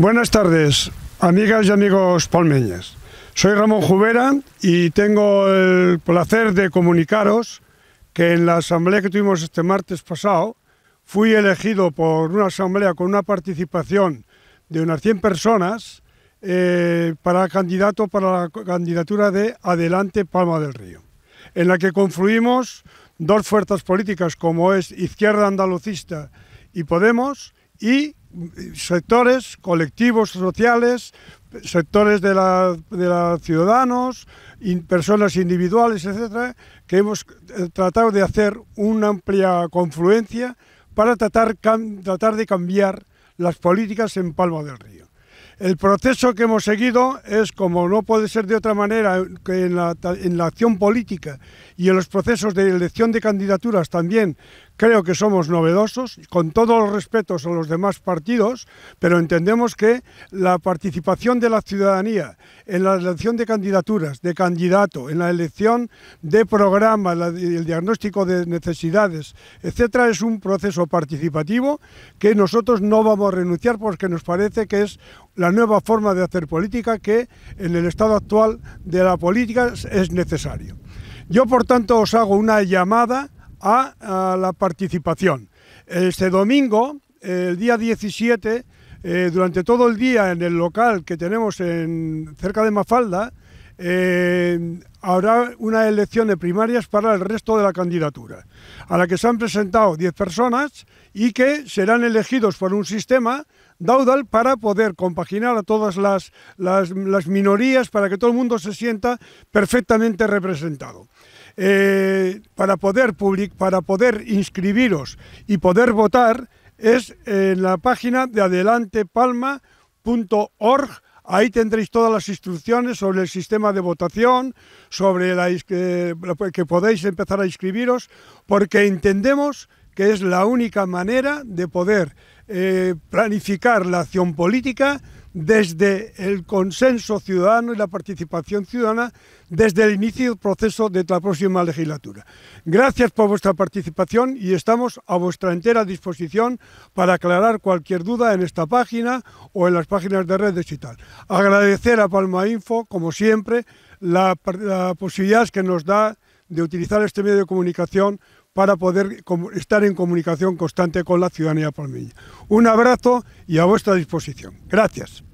Buenas tardes, amigas y amigos palmeñas. Soy Ramón Jubera y tengo el placer de comunicaros que en la asamblea que tuvimos este martes pasado fui elegido por una asamblea con una participación de unas 100 personas eh, para candidato para la candidatura de Adelante Palma del Río, en la que confluimos dos fuerzas políticas como es Izquierda Andalucista y Podemos y sectores, colectivos sociales, sectores de la, ciudadanos, personas individuales, etcétera, que hemos eh, tratado de hacer una amplia confluencia para tratar, tratar de cambiar las políticas en Palma del Río. El proceso que hemos seguido es, como no puede ser de otra manera, que en la, acción política y en los procesos de elección de candidaturas también creo que somos novedosos, con todos los respetos a los demás partidos, pero entendemos que la participación de la ciudadanía en la elección de candidaturas, de candidato, en la elección de programa, el diagnóstico de necesidades, etcétera, es un proceso participativo que nosotros no vamos a renunciar porque nos parece que es la nueva forma de hacer política que en el estado actual de la política es necesario. Yo, por tanto, os hago una llamada a, la participación. Este domingo, el día 17, eh, durante todo el día en el local que tenemos en, cerca de Mafalda, eh, habrá una elección de primarias para el resto de la candidatura, a la que se han presentado 10 personas y que serán elegidos por un sistema Daudal para poder compaginar a todas las, minorías para que todo el mundo se sienta perfectamente representado. Eh, para, poder public, para poder inscribiros y poder votar es en la página de adelantepalma.org. Ahí tendréis todas las instrucciones sobre el sistema de votación, sobre la, eh, que podéis empezar a inscribiros, porque entendemos que es la única manera de poder eh, planificar la acción política desde el consenso ciudadano y la participación ciudadana desde el inicio del proceso de la próxima legislatura. Gracias por vuestra participación y estamos a vuestra entera disposición para aclarar cualquier duda en esta página o en las páginas de redes y tal. Agradecer a Palma Info, como siempre, la posibilidad que nos da de utilizar este medio de comunicación para poder estar en comunicación constante con la ciudadanía palmeña. Un abrazo y a vuestra disposición. Gracias.